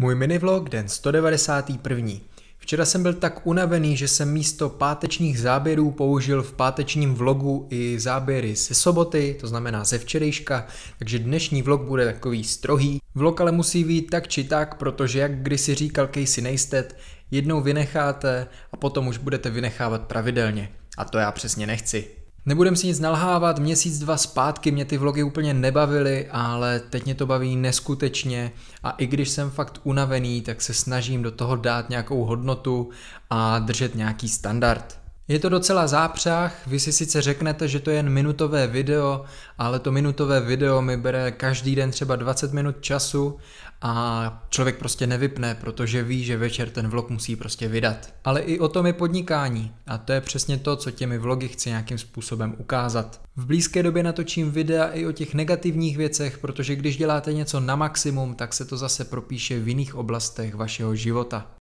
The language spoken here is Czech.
Můj minivlog den 191. Včera jsem byl tak unavený, že jsem místo pátečních záběrů použil v pátečním vlogu i záběry ze soboty, to znamená ze včerejška, takže dnešní vlog bude takový strohý. Vlog ale musí být tak či tak, protože jak kdysi říkal Casey Neistat, jednou vynecháte a potom už budete vynechávat pravidelně. A to já přesně nechci. Nebudem si nic nalhávat, měsíc, dva zpátky mě ty vlogy úplně nebavily, ale teď mě to baví neskutečně a i když jsem fakt unavený, tak se snažím do toho dát nějakou hodnotu a držet nějaký standard. Je to docela zápřah, vy si sice řeknete, že to je jen minutové video, ale to minutové video mi bere každý den třeba 20 minut času a člověk prostě nevypne, protože ví, že večer ten vlog musí prostě vydat. Ale i o tom je podnikání a to je přesně to, co těmi vlogy chci nějakým způsobem ukázat. V blízké době natočím videa i o těch negativních věcech, protože když děláte něco na maximum, tak se to zase propíše v jiných oblastech vašeho života.